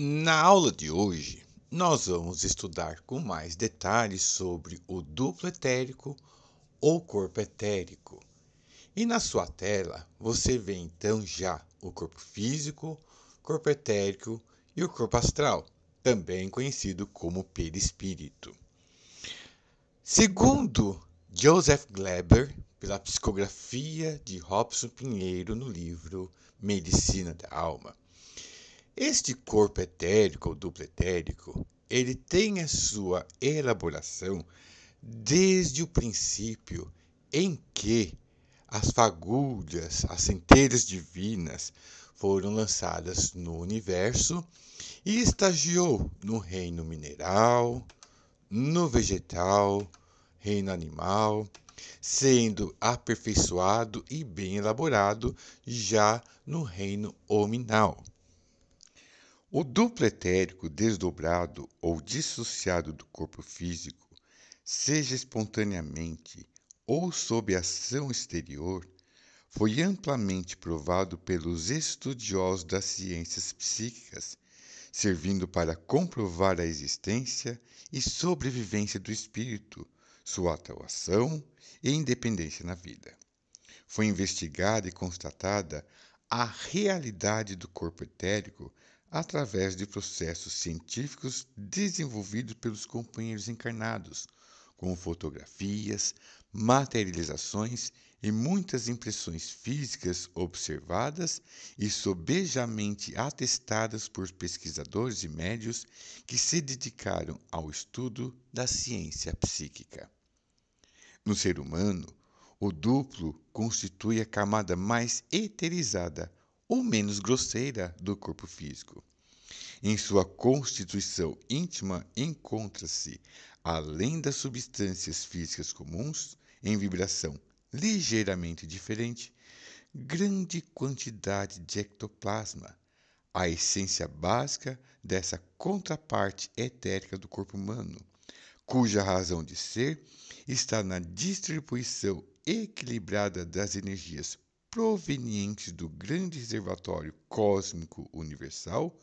Na aula de hoje, nós vamos estudar com mais detalhes sobre o duplo etérico ou corpo etérico. E na sua tela, você vê então já o corpo físico, corpo etérico e o corpo astral, também conhecido como perispírito. Segundo Joseph Gleber, pela psicografia de Robson Pinheiro no livro Medicina da Alma, este corpo etérico ou duplo etérico, ele tem a sua elaboração desde o princípio em que as fagulhas, as centelhas divinas foram lançadas no universo e estagiou no reino mineral, no vegetal, reino animal, sendo aperfeiçoado e bem elaborado já no reino hominal. O duplo etérico desdobrado ou dissociado do corpo físico, seja espontaneamente ou sob ação exterior, foi amplamente provado pelos estudiosos das ciências psíquicas, servindo para comprovar a existência e sobrevivência do espírito, sua atuação e independência na vida. Foi investigada e constatada a realidade do corpo etérico através de processos científicos desenvolvidos pelos companheiros encarnados, como fotografias, materializações e muitas impressões físicas observadas e sobejamente atestadas por pesquisadores e médios que se dedicaram ao estudo da ciência psíquica. No ser humano, o duplo constitui a camada mais eterizada ou menos grosseira do corpo físico. Em sua constituição íntima encontra-se, além das substâncias físicas comuns, em vibração ligeiramente diferente, grande quantidade de ectoplasma, a essência básica dessa contraparte etérica do corpo humano, cuja razão de ser está na distribuição equilibrada das energias provenientes do grande reservatório cósmico universal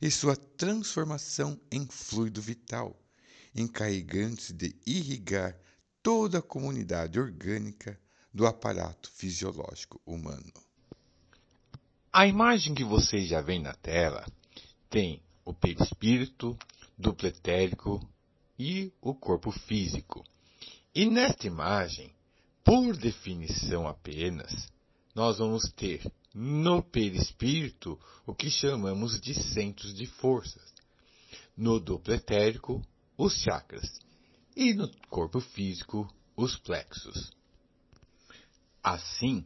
e sua transformação em fluido vital, encarregando-se de irrigar toda a comunidade orgânica do aparato fisiológico humano. A imagem que vocês já veem na tela tem o perispírito, duplo etérico e o corpo físico. E nesta imagem, por definição apenas, nós vamos ter no perispírito o que chamamos de centros de forças. No duplo etérico, os chakras. E no corpo físico, os plexos. Assim,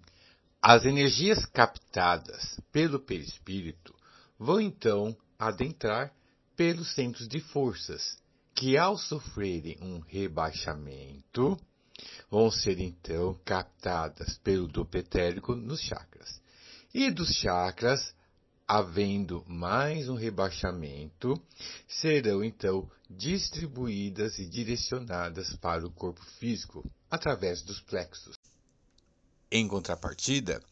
as energias captadas pelo perispírito vão então adentrar pelos centros de forças, que ao sofrerem um rebaixamento, vão ser então captadas pelo dopetérico nos chakras. E dos chakras, havendo mais um rebaixamento, serão então distribuídas e direcionadas para o corpo físico através dos plexos. Em contrapartida,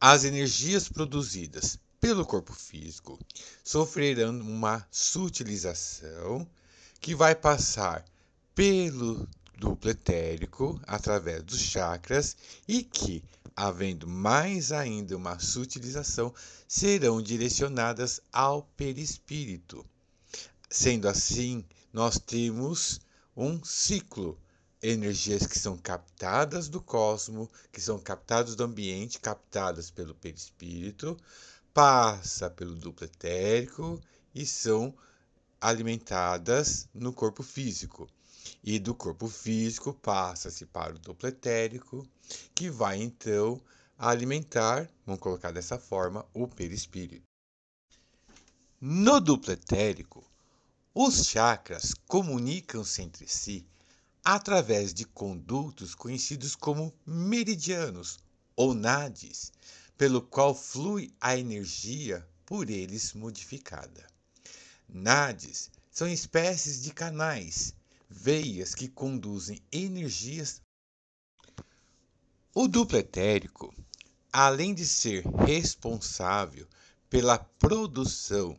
as energias produzidas pelo corpo físico sofrerão uma sutilização que vai passar pelo duplo etérico através dos chakras e que, havendo mais ainda uma sutilização, serão direcionadas ao perispírito. Sendo assim, nós temos um ciclo energias que são captadas do cosmo, que são captadas do ambiente, captadas pelo perispírito, passa pelo duplo etérico e são alimentadas no corpo físico. E do corpo físico passa-se para o dupletérico, que vai então alimentar, vamos colocar dessa forma, o perispírito. No dupletérico, os chakras comunicam-se entre si através de condutos conhecidos como meridianos ou nadis, pelo qual flui a energia por eles modificada. Nadis são espécies de canais veias que conduzem energias. O duplo etérico, além de ser responsável pela produção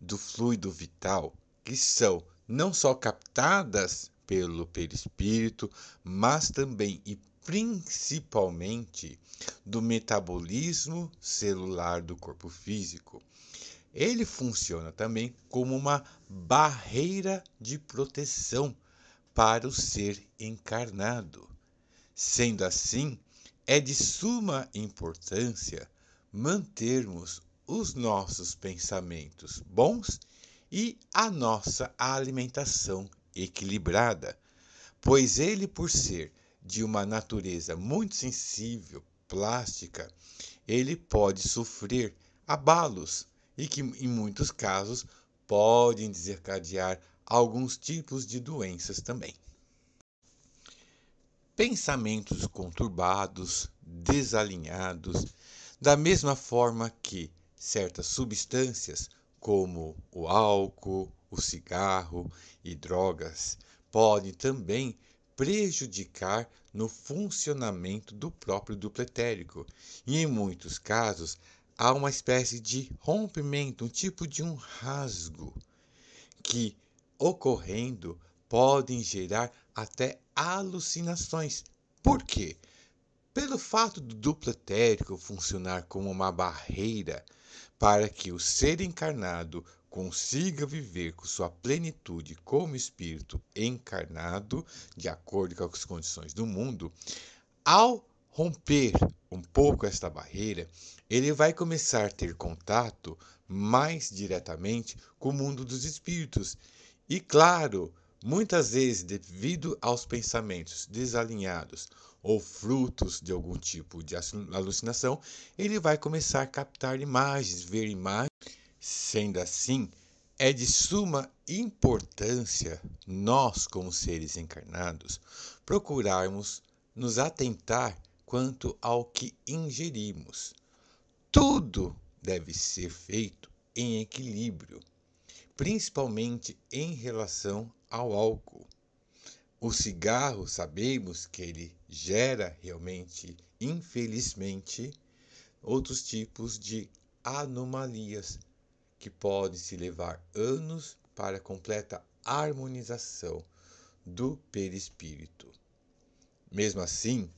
do fluido vital, que são não só captadas pelo perispírito, mas também e principalmente do metabolismo celular do corpo físico. Ele funciona também como uma barreira de proteção para o ser encarnado. Sendo assim, é de suma importância mantermos os nossos pensamentos bons e a nossa alimentação equilibrada, pois ele, por ser de uma natureza muito sensível, plástica, ele pode sofrer abalos e que, em muitos casos, podem desencadear alguns tipos de doenças também. Pensamentos conturbados, desalinhados, da mesma forma que certas substâncias, como o álcool, o cigarro e drogas, podem também prejudicar no funcionamento do próprio dupletérico. E em muitos casos há uma espécie de rompimento, um tipo de um rasgo que ocorrendo podem gerar até alucinações. Por quê? Pelo fato do duplo etérico funcionar como uma barreira para que o ser encarnado consiga viver com sua plenitude como espírito encarnado, de acordo com as condições do mundo, ao romper um pouco esta barreira, ele vai começar a ter contato mais diretamente com o mundo dos espíritos e claro, muitas vezes devido aos pensamentos desalinhados ou frutos de algum tipo de alucinação, ele vai começar a captar imagens, ver imagens. Sendo assim, é de suma importância nós, como seres encarnados, procurarmos nos atentar quanto ao que ingerimos. Tudo deve ser feito em equilíbrio principalmente em relação ao álcool. O cigarro, sabemos que ele gera realmente, infelizmente, outros tipos de anomalias que podem se levar anos para a completa harmonização do perispírito. Mesmo assim,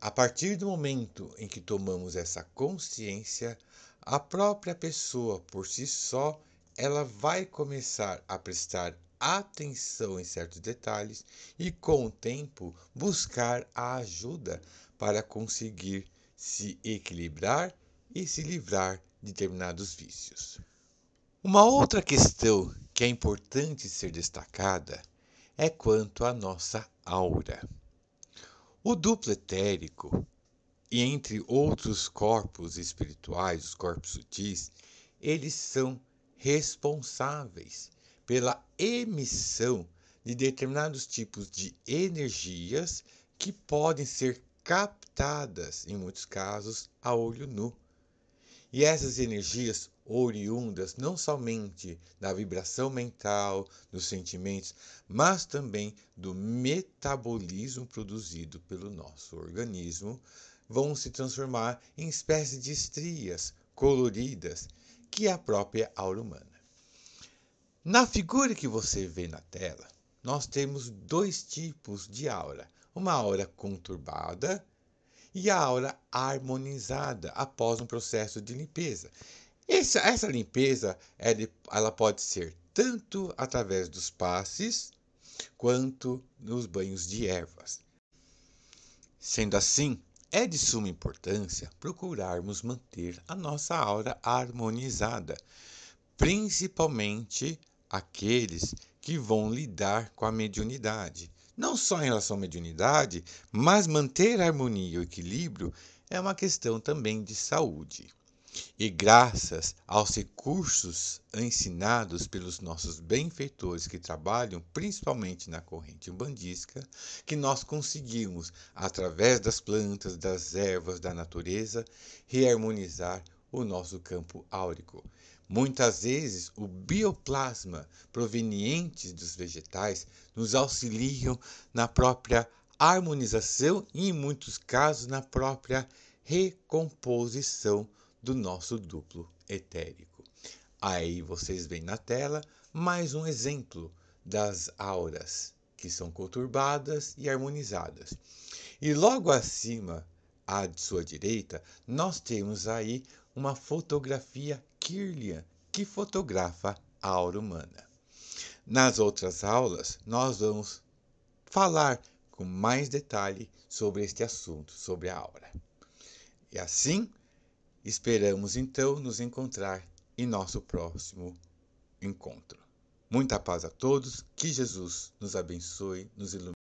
a partir do momento em que tomamos essa consciência, a própria pessoa por si só ela vai começar a prestar atenção em certos detalhes e, com o tempo, buscar a ajuda para conseguir se equilibrar e se livrar de determinados vícios. Uma outra questão que é importante ser destacada é quanto à nossa aura. O duplo etérico e entre outros corpos espirituais, os corpos sutis, eles são responsáveis pela emissão de determinados tipos de energias que podem ser captadas, em muitos casos, a olho nu. E essas energias oriundas não somente da vibração mental, dos sentimentos, mas também do metabolismo produzido pelo nosso organismo, vão se transformar em espécies de estrias coloridas que a própria aura humana. Na figura que você vê na tela, nós temos dois tipos de aura: uma aura conturbada e a aura harmonizada após um processo de limpeza. Essa, essa limpeza é ela pode ser tanto através dos passes quanto nos banhos de ervas. Sendo assim, é de suma importância procurarmos manter a nossa aura harmonizada, principalmente aqueles que vão lidar com a mediunidade. Não só em relação à mediunidade, mas manter a harmonia e o equilíbrio é uma questão também de saúde. E graças aos recursos ensinados pelos nossos benfeitores que trabalham principalmente na corrente umbandística, que nós conseguimos, através das plantas, das ervas, da natureza, reharmonizar o nosso campo áurico. Muitas vezes, o bioplasma proveniente dos vegetais nos auxiliam na própria harmonização e, em muitos casos, na própria recomposição do nosso duplo etérico. Aí vocês veem na tela mais um exemplo das auras que são conturbadas e harmonizadas. E logo acima, à sua direita, nós temos aí uma fotografia Kirlian que fotografa a aura humana. Nas outras aulas, nós vamos falar com mais detalhe sobre este assunto, sobre a aura. E assim, Esperamos então nos encontrar em nosso próximo encontro. Muita paz a todos, que Jesus nos abençoe, nos ilumine.